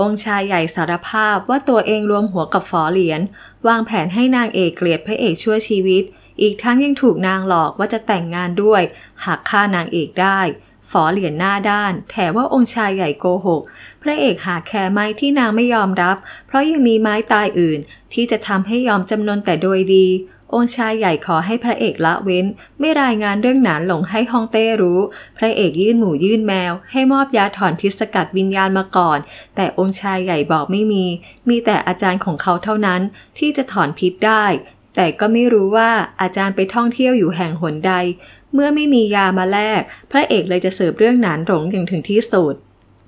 องค์ชาย ใหญ่สารภาพว่าตัวเองรวมหัวกับฝอเหรียญวางแผนให้นางเอกเกลียดพระเอกชั่วชีวิต อีกทั้งยังถูกนางหลอกว่าจะแต่งงานด้วย หากฆ่านางเอกได้ ฝอเหรียญหน้าด้าน แถมว่าองค์ชายใหญ่โกหก พระเอกหาแคร์ไม้ที่นางไม่ยอมรับ เพราะยังมีไม้ตายอื่นที่จะทำให้ยอมจำนนแต่โดยดีองชายใหญ่ขอให้พระเอกละเว้นไม่รายงานเรื่องหนานหลงให้ฮองเต้รู้ พระเอกยื่นหมูยื่นแมว ให้มอบยาถอนพิษสกัดวิญญาณมาก่อน แต่องค์ชายใหญ่บอกไม่มี มีแต่อาจารย์ของเขาเท่านั้นที่จะถอนพิษได้ แต่ก็ไม่รู้ว่าอาจารย์ไปท่องเที่ยวอยู่แห่งหนใด เมื่อไม่มียามาแลก พระเอกเลยจะเสิร์ฟเรื่องหนานหลงอย่างถึงที่สุด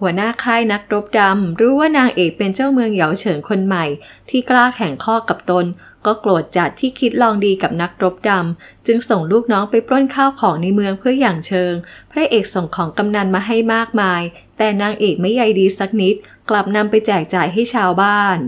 หัวหน้าค่ายนักรบดำรู้ว่านางเอกเป็นเจ้าเมืองเหยาเฉิงคนใหม่ ที่กล้าแข่งข้อกับตนก็โกรธจัดที่คิดลองดีกับนักรบดำจึงส่งลูกน้องไปปล้นข้าวของในเมืองเพื่ออย่างเชิง พระเอกส่งของกำนันมาให้มากมาย แต่นางเอกไม่ใยดีสักนิดกลับนำไปแจกจ่ายให้ชาวบ้าน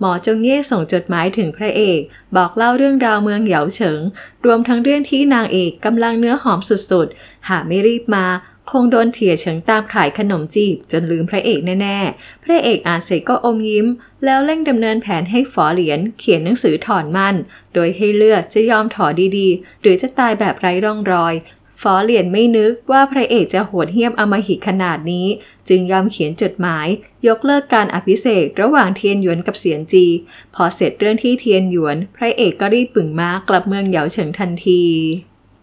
หมอจงเย่ส่งจดหมายถึงพระเอกบอกเล่าเรื่องราวเมืองเหยาเฉิงรวมทั้งเรื่องที่นางเอกกำลังเนื้อหอมสุด ๆ หากไม่รีบมาคงโดนเถี่ยเฉิงตามขายขนมจีบจนลืมพระเอกแน่ๆพระเอกอ่านเสร็จก็อมยิ้ม แล้วเร่งดำเนินแผนให้ฝอเหรียญเขียนหนังสือถอนมัน โดยให้เลือกจะยอมถอดีๆ หรือจะตายแบบไร้ร่องรอย ฝอเหรียญไม่นึกว่าพระเอกจะโหดเหี้ยมอมหิขนาดนี้ จึงยอมเขียนจดหมายยกเลิกการอภิเษกระหว่างเทียนหยวนกับเสียนจี พอเสร็จเรื่องที่เทียนหยวน พระเอกก็รีบปึ่งม้ากลับเมืองเหยาเฉิงทันที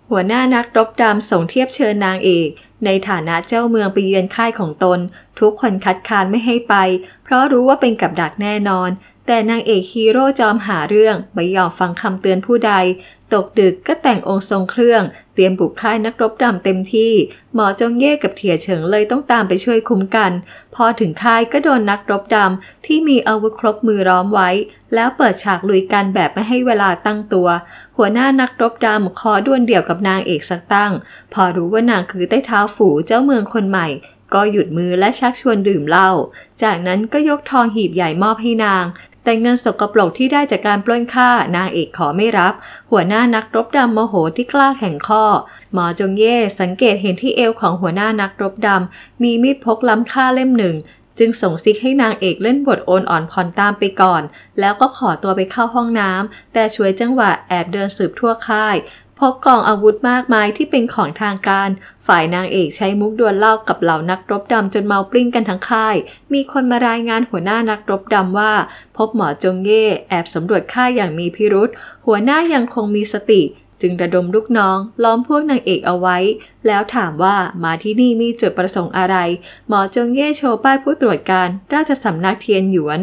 หัวหน้านักรบดำส่งเทียบเชิญนางเอกในฐานะเจ้าเมืองไปเยือนค่ายของตน ทุกคนคัดค้านไม่ให้ไป เพราะรู้ว่าเป็นกับดักแน่นอนแต่นางเอกฮีโร่จอมหาเรื่อง ไม่ยอมฟังคำเตือนผู้ใด ตกดึกก็แต่งองค์ทรงเครื่อง เตรียมบุกค่ายนักรบดำเต็มที่ หมอจงเย่กับเถียเฉิงเลยต้องตามไปช่วยคุ้มกัน พอถึงค่ายก็โดนนักรบดำที่มีอาวุธครบมือร้อมไว้ แล้วเปิดฉากลุยกันแบบไม่ให้เวลาตั้งตัว หัวหน้านักรบดำขอด้วนเดี่ยวกับนางเอกสักตั้ง พอรู้ว่านางคือใต้เท้าฝูเจ้าเมืองคนใหม่ ก็หยุดมือและชักชวนดื่มเหล้า จากนั้นก็ยกทองหีบใหญ่มอบให้นางแต่เงินสกปรกที่ได้จากการปล้นฆ่านางเอกขอไม่รับ หัวหน้านักรบดำโมโหที่กล้าแข่งข้อหมอจงเย่สังเกตเห็นที่เอวของหัวหน้านักรบดำมีมีดพกล้ำค่าเล่มหนึ่ง จึงส่งซิกให้นางเอกเล่นบทโอนอ่อนผ่อนตามไปก่อน แล้วก็ขอตัวไปเข้าห้องน้ำแต่ช่วยจังหวะแอบเดินสืบทั่วค่ายพบกองอาวุธมากมายที่เป็นของทางการ ฝ่ายนางเอกใช้มุกดวลเล่ากับเหล่านักรบดำจนเมาปลิ้งกันทั้งค่าย มีคนมารายงานหัวหน้านักรบดำว่า พบหมอจงเย่แอบสำรวจค่ายอย่างมีพิรุษหัวหน้ายังคงมีสติ จึงระดมลูกน้อง ล้อมพวกนางเอกเอาไว้ แล้วถามว่ามาที่นี่มีจุดประสงค์อะไร หมอจงเย่โชว์ป้ายผู้ตรวจการราชสำนักเทียนหยวน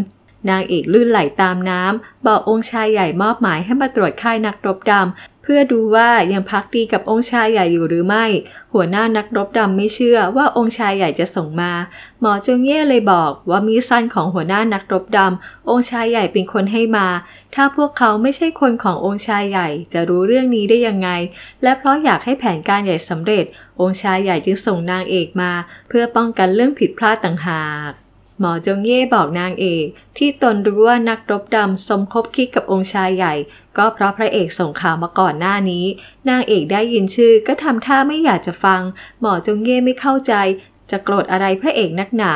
นางเอกลื่นไหลตามน้ำบอกองค์ชายใหญ่มอบหมายให้มาตรวจค่ายนักรบดำพื่อดูว่ายังพักดีกับองค์ชายใหญ่อยู่หรือไม่ หัวหน้านักรบดำไม่เชื่อว่าองค์ชายใหญ่จะส่งมา หมอจงเย่เลยบอกว่ามีซันของหัวหน้านักรบดำองค์ชายใหญ่เป็นคนให้มา ถ้าพวกเขาไม่ใช่คนขององค์ชายใหญ่จะรู้เรื่องนี้ได้ยังไง และเพราะอยากให้แผนการใหญ่สำเร็จ องค์ชายใหญ่จึงส่งนางเอกมา เพื่อป้องกันเรื่องผิดพลาดต่างหากหมอจงเย่บอกนางเอก ที่ตนรู้ว่านักรบดำสมคบคิดกับองค์ชายใหญ่ ก็เพราะพระเอกส่งข่าวมาก่อนหน้านี้ นางเอกได้ยินชื่อก็ทำท่าไม่อยากจะฟังหมอจงเย่ไม่เข้าใจจะโกรธอะไรพระเอกนักหนา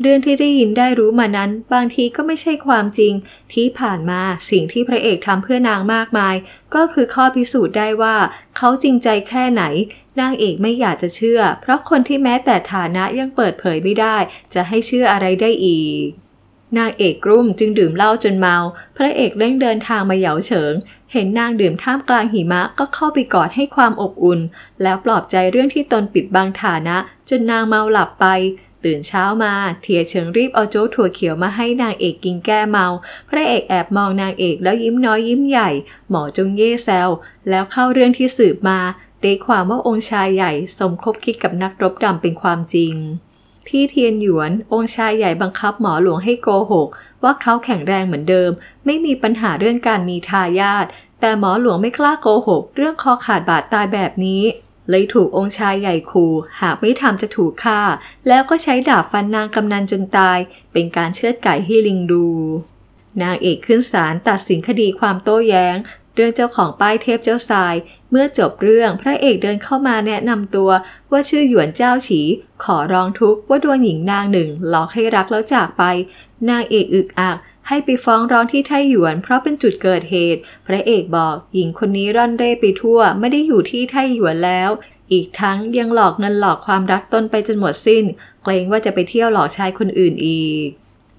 เรื่องที่ได้ยินได้รู้มานั้น บางทีก็ไม่ใช่ความจริง ที่ผ่านมาสิ่งที่พระเอกทำเพื่อนางมากมาย ก็คือข้อพิสูจน์ได้ว่า เขาจริงใจแค่ไหน นางเอกไม่อยากจะเชื่อ เพราะคนที่แม้แต่ฐานะยังเปิดเผยไม่ได้จะให้เชื่ออะไรได้อีก นางเอกกลุ่มจึงดื่มเหล้าจนเมา พระเอกเร่งเดินทางมาเหยาเฉิงเห็นนางดื่มท่ามกลางหิมะก็เข้าไปกอดให้ความอบอุ่น แล้วปลอบใจเรื่องที่ตนปิดบังฐานะจนนางเมาหลับไป ตื่นเช้ามาเทียเฉิงรีบ เอาโจ๊ถั่วเขียวมาให้นางเอกกินแก้เมา พระเอกแอบมองนางเอกแล้วยิ้มน้อยยิ้มใหญ่ หมอจงเย่แซวแล้วเข้าเรื่องที่สืบมาได้ความว่าองค์ชายใหญ่สมคบคิดกับนักรบดำเป็นความจริงที่เทียนหยวน องค์ชายใหญ่บังคับหมอหลวงให้โกหกว่าเขาแข็งแรงเหมือนเดิมไม่มีปัญหาเรื่องการมีทายาทแต่หมอหลวงไม่กล้าโกหกเรื่องคอขาดบาดตายแบบนี้ เลยถูกองค์ชายใหญ่ขู่หากไม่ทำจะถูกฆ่า แล้วก็ใช้ดาบฟันนางกำนันจนตายเป็นการเชือดไก่ให้ลิงดู นางเอกขึ้นศาลตัดสินคดีความโต้แย้งเรื่องเจ้าของป้ายเทพเจ้าทรายเมื่อจบเรื่อง พระเอกเดินเข้ามาแนะนำตัวว่าชื่อหยวนเจ้าฉี ขอร้องทุกข์ว่าโดนหญิงนางหนึ่งหลอกให้รักแล้วจากไป นางเอกอึกอัก ให้ไปฟ้องร้องที่ไทหยวนเพราะเป็นจุดเกิดเหตุ พระเอกบอกหญิงคนนี้ร่อนเร่ไปทั่วไม่ได้อยู่ที่ไทหยวนแล้ว อีกทั้งยังหลอกเงินหลอกความรักตนไปจนหมดสิ้น เกรงว่าจะไปเที่ยวหลอกชายคนอื่นอีก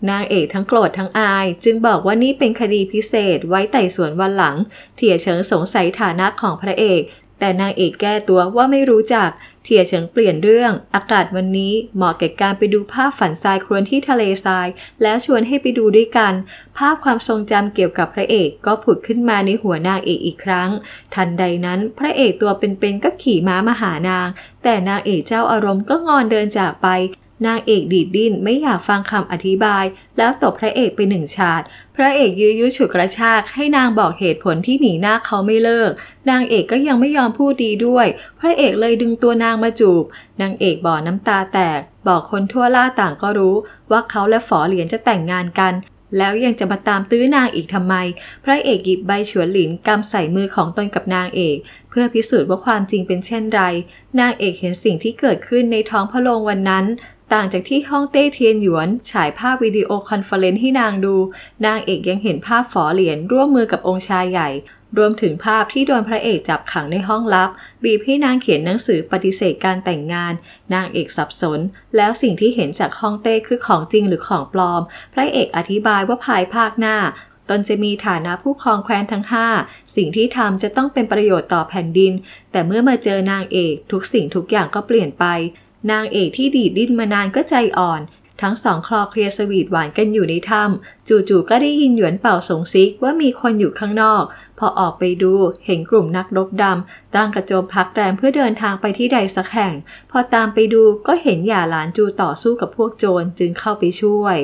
นางเอกทั้งโกรธทั้งอายจึงบอกว่านี่เป็นคดีพิเศษไว้ไต่สวนวันหลังเถียเฉิงสงสัยฐานะของพระเอกแต่นางเอกแก้ตัวว่าไม่รู้จักเถียเฉิงเปลี่ยนเรื่องอากาศวันนี้เหมาะแก่การไปดูภาพฝันทรายครวนที่ทะเลทรายแล้วชวนให้ไปดูด้วยกันภาพความทรงจำเกี่ยวกับพระเอกก็ผุดขึ้นมาในหัวนางเอกอีกครั้งทันใดนั้นพระเอกตัวเป็นๆก็ขี่ม้ามาหานางแต่นางเอกเจ้าอารมณ์ก็งอนเดินจากไปนางเอกดีดดิ้นไม่อยากฟังคำอธิบายแล้วตบพระเอกไปหนึ่งฉาดพระเอกยื้อยุฉุดกระชากให้นางบอกเหตุผลที่หนีหน้าเขาไม่เลิก นางเอกก็ยังไม่ยอมพูดดีด้วย พระเอกเลยดึงตัวนางมาจูบ นางเอกบ่อน้ำตาแตก บอกคนทั่วล่าต่างก็รู้ว่าเขาและฝอเหรียญจะแต่งงานกัน แล้วยังจะมาตามตื้อนางอีกทำไม พระเอกหยิบใบฉวนหลินกำใส่มือของตนกับนางเอกเพื่อพิสูจน์ว่าความจริงเป็นเช่นไร นางเอกเห็นสิ่งที่เกิดขึ้นในท้องพระโรงวันนั้นต่างจากที่ห้องเต้เทียนหยวน ฉายภาพวิดีโอคอนเฟอเรนซ์ให้นางดู นางเอกยังเห็นภาพฝอเหรียญร่วมมือกับองค์ชายใหญ่ รวมถึงภาพที่โดนพระเอกจับขังในห้องลับ บีบให้นางเขียนหนังสือปฏิเสธการแต่งงาน นางเอกสับสน แล้วสิ่งที่เห็นจากห้องเต้คือของจริงหรือของปลอม พระเอกอธิบายว่าภายภาคหน้า ตนจะมีฐานะผู้ครองแคว้นทั้ง5สิ่งที่ทำจะต้องเป็นประโยชน์ต่อแผ่นดิน แต่เมื่อมาเจอนางเอกทุกสิ่งทุกอย่างก็เปลี่ยนไปนางเอกที่ดีดดิ้นมานานก็ใจอ่อน ทั้งสองคลอเคลียสวีทหวานกันอยู่ในถ้ำ จู่ๆ ก็ได้ยินหยวนเป่าสงซิกว่ามีคนอยู่ข้างนอก พอออกไปดูเห็นกลุ่มนักรบดำตั้งกระโจมพักแรมเพื่อเดินทางไปที่ใดสักแห่ง พอตามไปดูก็เห็นหย่าหลานจูต่อสู้กับพวกโจรจึงเข้าไปช่วย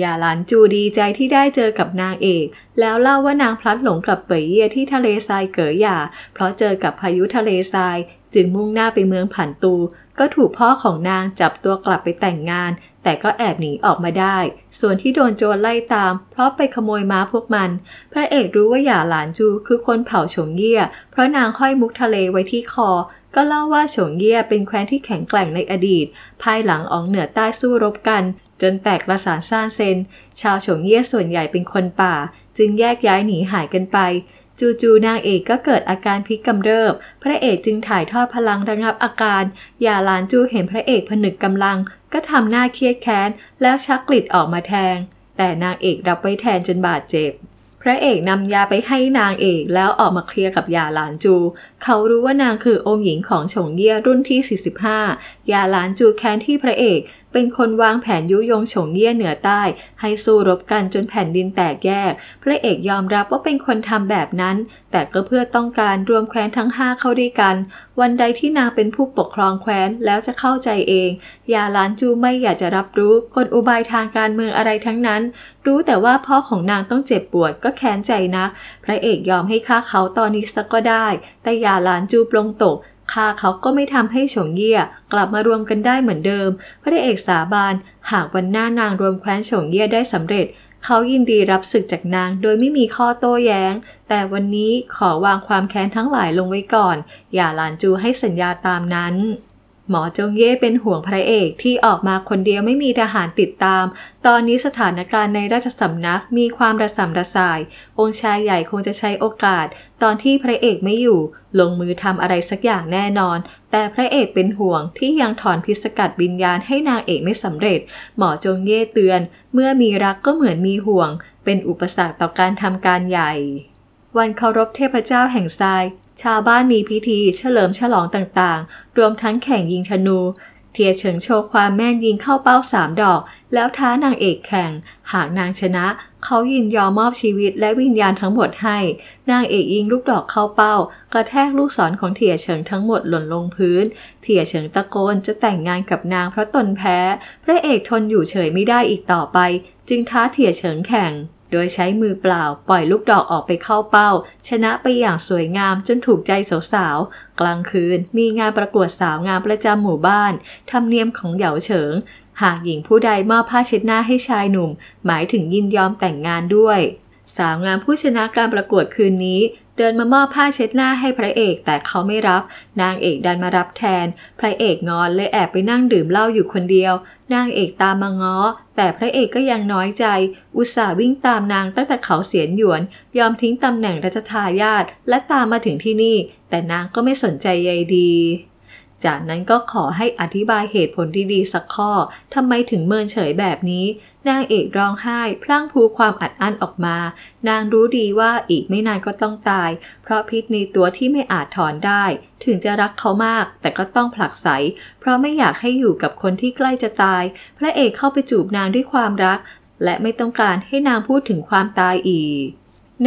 ยาหลานจูดีใจที่ได้เจอกับนางเอก แล้วเล่าว่านางพลัดหลงกับเปยเย่ที่ทะเลทรายเกยหย่า เพราะเจอกับพายุทะเลทราย จึงมุ่งหน้าไปเมืองผันตู ก็ถูกพ่อของนางจับตัวกลับไปแต่งงาน แต่ก็แอบหนีออกมาได้ ส่วนที่โดนโจรไล่ตาม เพราะไปขโมยม้าพวกมัน พระเอกรู้ว่าหย่าหลานจูคือคนเผ่าฉงเยี่ยเพราะนางห้อยมุกทะเลไว้ที่คอ ก็เล่าว่าฉงเยี่ยเป็นแคว้นที่แข็งแกร่งในอดีต ภายหลังอองเหนือใต้สู้รบกันจนแตกประสานซ่านเซนชาวฉงเย่ส่วนใหญ่เป็นคนป่า จึงแยกย้ายหนีหายกันไป จูจูนางเอกก็เกิดอาการพิกกำเริบ พระเอกจึงถ่ายทอดพลังระงับอาการ ยาลานจูเห็นพระเอกผนึกกำลัง ก็ทำหน้าเครียดแค้นแล้วชักกลิดออกมาแทง แต่นางเอกรับไว้แทนจนบาดเจ็บ พระเอกนำยาไปให้นางเอกแล้วออกมาเคลียร์กับยาหลานจู เขารู้ว่านางคือองค์หญิงของฉงเย่รุ่นที่ 45 ยาหลานจูแค้นที่พระเอกเป็นคนวางแผนยุยงฉงเย่เหนือใต้ ให้สู้รบกันจนแผ่นดินแตกแยก พระเอกยอมรับว่าเป็นคนทำแบบนั้น แต่ก็เพื่อต้องการรวมแคว้นทั้งห้าเข้าด้วยกัน วันใดที่นางเป็นผู้ปกครองแคว้นแล้วจะเข้าใจเอง ยาล้านจูไม่อยากจะรับรู้กลอุบายทางการเมืองอะไรทั้งนั้น รู้แต่ว่าพ่อของนางต้องเจ็บปวดก็แค้นใจนักพระเอกยอมให้ฆ่าเขาตอนนี้สักก็ได้ แต่ยาล้านจูปลงตกฆ่าเขาก็ไม่ทำให้ฉงเย่กลับมารวมกันได้เหมือนเดิม พระเอกสาบานหากวันหน้านางรวมแคว้นฉงเย่ได้สำเร็จ เขายินดีรับศึกจากนางโดยไม่มีข้อโต้แย้ง แต่วันนี้ขอวางความแค้นทั้งหลายลงไว้ก่อน อย่าหลานจูให้สัญญาตามนั้นหมอจงเย่เป็นห่วงพระเอกที่ออกมาคนเดียวไม่มีทหารติดตาม ตอนนี้สถานการณ์ในราชสำนักมีความระสำระสาย องค์ชายใหญ่คงจะใช้โอกาสตอนที่พระเอกไม่อยู่ลงมือทำอะไรสักอย่างแน่นอน แต่พระเอกเป็นห่วงที่ยังถอนพิสกัดวิญญาณให้นางเอกไม่สำเร็จ หมอจงเย่เตือนเมื่อมีรักก็เหมือนมีห่วงเป็นอุปสรรคต่อการทำการใหญ่ วันเคารพเทพเจ้าแห่งทรายชาวบ้านมีพิธีเฉลิมฉลองต่างๆ รวมทั้งแข่งยิงธนู เทียเฉิงโชว์ความแม่นยิงเข้าเป้าสามดอก แล้วท้านางเอกแข่ง หากนางชนะ เขายินยอมมอบชีวิตและวิญญาณทั้งหมดให้ นางเอกยิงลูกดอกเข้าเป้า กระแทกลูกศรของเถียเฉิงทั้งหมดหล่นลงพื้น เถียเฉิงตะโกนจะแต่งงานกับนางเพราะตนแพ้ พระเอกทนอยู่เฉยไม่ได้อีกต่อไป จึงท้าเถียเฉิงแข่งโดยใช้มือเปล่าปล่อยลูกดอกออกไปเข้าเป้า ชนะไปอย่างสวยงามจนถูกใจสาวๆกลางคืนมีงานประกวดสาวงามประจำหมู่บ้านทำเนียมของเหยาเฉิง หากหญิงผู้ใดมอบผ้าเช็ดหน้าให้ชายหนุ่ม หมายถึงยินยอมแต่งงานด้วยสาวงามผู้ชนะการประกวดคืนนี้เดินมามอบผ้าเช็ดหน้าให้พระเอกแต่เขาไม่รับ นางเอกดันมารับแทนพระเอกงอนเลยแอบไปนั่งดื่มเหล้าอยู่คนเดียวนางเอกตามมาง้อแต่พระเอกก็ยังน้อยใจ อุตส่าห์วิ่งตามนางตั้งแต่เขาเสียนหยวน ยอมทิ้งตำแหน่งรัชทายาทและตามมาถึงที่นี่ แต่นางก็ไม่สนใจใยดีจากนั้นก็ขอให้อธิบายเหตุผลดี ๆ สักข้อทำไมถึงเมินเฉยแบบนี้ นางเอกร้องไห้พร่างพูความอัดอั้นออกมา นางรู้ดีว่าอีกไม่นานก็ต้องตาย เพราะพิษในตัวที่ไม่อาจถอนได้ ถึงจะรักเขามากแต่ก็ต้องผลักไส เพราะไม่อยากให้อยู่กับคนที่ใกล้จะตาย พระเอกเข้าไปจูบนางด้วยความรัก และไม่ต้องการให้นางพูดถึงความตายอีก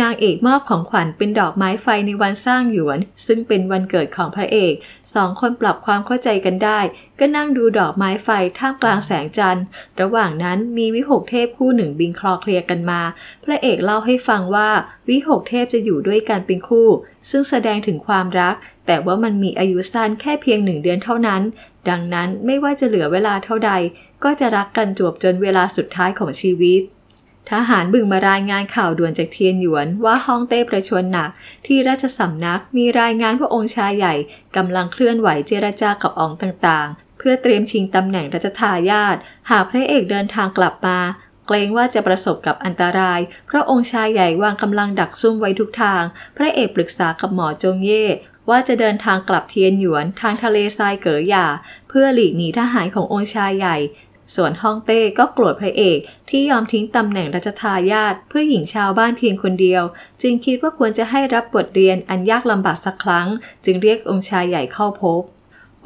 นางเอกมอบของขวัญเป็นดอกไม้ไฟในวันสร้างหยวนซึ่งเป็นวันเกิดของพระเอกสองคนปรับความเข้าใจกันได้ ก็นั่งดูดอกไม้ไฟท่ามกลางแสงจันทร์ ระหว่างนั้นมีวิหกเทพคู่หนึ่งบินคลอเคลียกันมา พระเอกเล่าให้ฟังว่าวิหกเทพจะอยู่ด้วยกันเป็นคู่ ซึ่งแสดงถึงความรัก แต่ว่ามันมีอายุสั้นแค่เพียงหนึ่งเดือนเท่านั้น ดังนั้นไม่ว่าจะเหลือเวลาเท่าใด ก็จะรักกันจวบจนเวลาสุดท้ายของชีวิตทหารบึงมารายงานข่าวด่วนจากเทียนหยวนว่าฮ่องเต้ประชวนหนักที่ราชสำนักมีรายงานพระองค์ชายใหญ่กำลังเคลื่อนไหวเจรจากับอองต่างๆ เพื่อเตรียมชิงตำแหน่งราชทายาทหากพระเอกเดินทางกลับมาเกรงว่าจะประสบกับอันตรายเพราะองค์ชายใหญ่วางกำลังดักซุ่มไว้ทุกทางพระเอกปรึกษากับหมอจงเย่ว่าจะเดินทางกลับเทียนหยวนทางทะเลทรายเก๋อหย่าเพื่อหลีกหนีทหารขององค์ชายใหญ่ส่วนฮ่องเต้ก็โกรธพระเอก ที่ยอมทิ้งตำแหน่งรัชทายาทเพื่อหญิงชาวบ้านเพียงคนเดียว จึงคิดว่าควรจะให้รับบทเรียนอันยากลำบากสักครั้ง จึงเรียกองค์ชายใหญ่เข้าพบ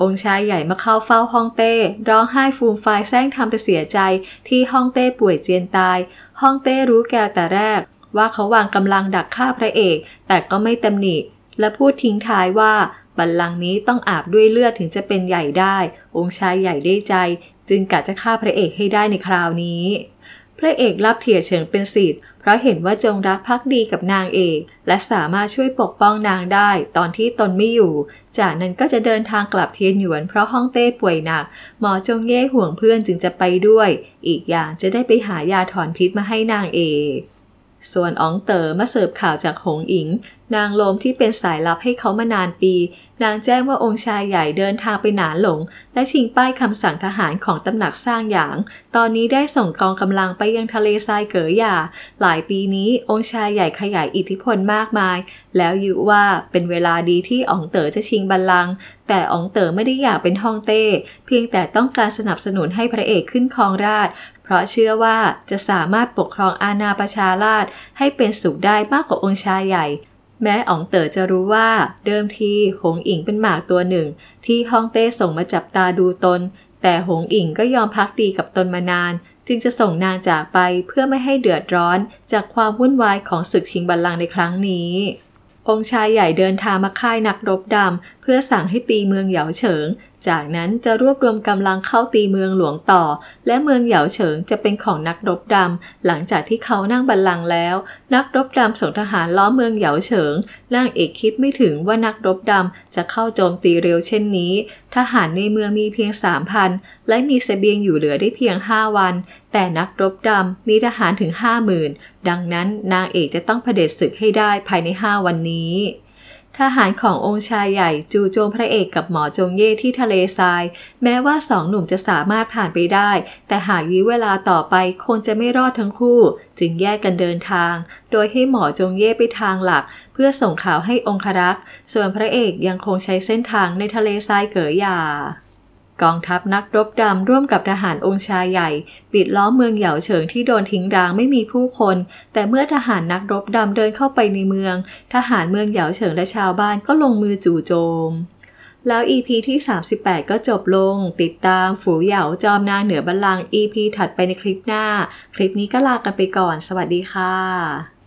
องค์ชายใหญ่มาเข้าเฝ้าฮ่องเต้ ร้องไห้ฟูมฟายแซงทำไปเสียใจ ที่ฮ่องเต้ป่วยเจียนตายฮ่องเต้รู้แกแต่แรก ว่าเขาวางกำลังดักฆ่าพระเอกแต่ก็ไม่ตำหนิและพูดทิ้งท้ายว่าบัลลังก์นี้ต้องอาบด้วยเลือดถึงจะเป็นใหญ่ได้ องค์ชายใหญ่ได้ใจจึงกะจะฆ่าพระเอกให้ได้ในคราวนี้ พระเอกรับเถียเฉิงเป็นสิทธิ์เพราะเห็นว่าจงรักภักดีกับนางเอกและสามารถช่วยปกป้องนางได้ ตอนที่ตนไม่อยู่ จากนั้นก็จะเดินทางกลับเทียนหยวน เพราะฮ่องเต้ป่วยหนัก หมอจงเย่ห่วงเพื่อนจึงจะไปด้วย อีกอย่างจะได้ไปหายาถอนพิษมาให้นางเอกส่วนอ๋องเต๋อมาเสิร์ฟข่าวจากหงอิง นางลมที่เป็นสายลับให้เขามานานปี นางแจ้งว่าองค์ชายใหญ่เดินทางไปหนานหลง และชิงป้ายคำสั่งทหารของตำหนักสร้างหยาง ตอนนี้ได้ส่งกองกำลังไปยังทะเลทรายเก๋อหยาหลายปีนี้ องค์ชายใหญ่ขยายอิทธิพลมากมาย แล้วยุว่าเป็นเวลาดีที่อ๋องเต๋อจะชิงบัลลังก์แต่อ๋องเต๋อไม่ได้อยากเป็นฮ่องเต้ เพียงแต่ต้องการสนับสนุนให้พระเอกขึ้นครองราชเพราะเชื่อว่าจะสามารถปกครองอาณาประชาราชให้เป็นสุขได้มากกว่าองค์ชายใหญ่ แม้อองเต๋อจะรู้ว่าเดิมทีหงอิงเป็นหมากตัวหนึ่ง ที่ฮ่องเต้ส่งมาจับตาดูตน แต่หงอิงก็ยอมพักดีกับตนมานาน จึงจะส่งนางจากไปเพื่อไม่ให้เดือดร้อน จากความวุ่นวายของศึกชิงบัลลังก์ในครั้งนี้ องค์ชายใหญ่เดินทางมาค่ายนักรบดำเพื่อสั่งให้ตีเมืองเหยาเฉิงจากนั้นจะรวบรวมกำลังเข้าตีเมืองหลวงต่อ และเมืองเหยาเฉิงจะเป็นของนักรบดำหลังจากที่เขานั่งบัลลังก์แล้ว นักรบดำส่งทหารล้อมเมืองเหยาเฉิง นางเอกคิดไม่ถึงว่านักรบดำจะเข้าโจมตีเร็วเช่นนี้ ทหารในเมืองมีเพียงสามพัน และมีเสบียงอยู่เหลือได้เพียงห้าวัน แต่นักรบดำมีทหารถึงห้าหมื่นดังนั้นนางเอกจะต้องเผด็จศึกให้ได้ภายในห้าวันนี้ทหารขององค์ชายใหญ่จูโจมพระเอกกับหมอจงเย่ที่ทะเลทราย แม้ว่าสองหนุ่มจะสามารถผ่านไปได้ แต่หากยื้อเวลาต่อไปคงจะไม่รอดทั้งคู่ จึงแยกกันเดินทาง โดยให้หมอจงเย่ไปทางหลักเพื่อส่งข่าวให้องครักษ์ส่วนพระเอกยังคงใช้เส้นทางในทะเลทรายเก๋อหยากองทัพนักรบดำ ร่วมกับทหารองค์ชายใหญ่ ปิดล้อมเมืองเหยาเฉิงที่โดนทิ้งร้างไม่มีผู้คน แต่เมื่อทหารนักรบดำเดินเข้าไปในเมือง ทหารเมืองเหยาเฉิงและชาวบ้านก็ลงมือจู่โจม แล้ว EP ที่ 38 ก็จบลง ติดตามฝูเหยาจอมนางเหนือบัลลังก์ EP ถัดไปในคลิปหน้า คลิปนี้ก็ลากันไปก่อน สวัสดีค่ะ